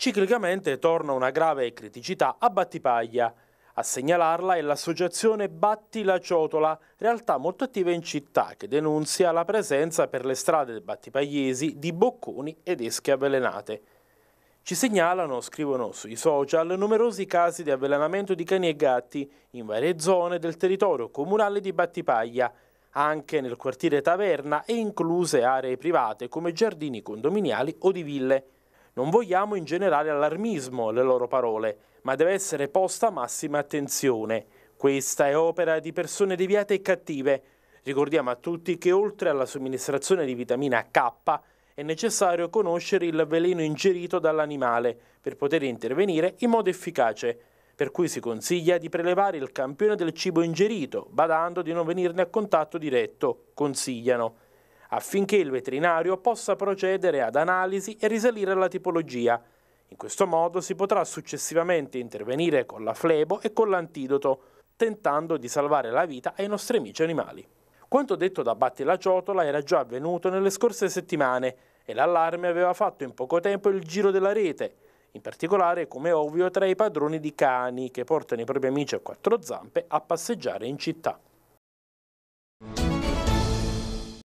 Ciclicamente torna una grave criticità a Battipaglia. A segnalarla è l'associazione Batti la Ciotola, realtà molto attiva in città, che denunzia la presenza per le strade battipagliesi di bocconi ed esche avvelenate. Ci segnalano, scrivono sui social, numerosi casi di avvelenamento di cani e gatti in varie zone del territorio comunale di Battipaglia, anche nel quartiere Taverna e incluse aree private come giardini condominiali o di ville. Non vogliamo in generale allarmismo, le loro parole, ma deve essere posta massima attenzione. Questa è opera di persone deviate e cattive. Ricordiamo a tutti che oltre alla somministrazione di vitamina K è necessario conoscere il veleno ingerito dall'animale per poter intervenire in modo efficace, per cui si consiglia di prelevare il campione del cibo ingerito, badando di non venirne a contatto diretto, consigliano affinché il veterinario possa procedere ad analisi e risalire alla tipologia. In questo modo si potrà successivamente intervenire con la flebo e con l'antidoto, tentando di salvare la vita ai nostri amici animali. Quanto detto da Batti la Ciotola era già avvenuto nelle scorse settimane e l'allarme aveva fatto in poco tempo il giro della rete, in particolare come ovvio tra i padroni di cani che portano i propri amici a quattro zampe a passeggiare in città.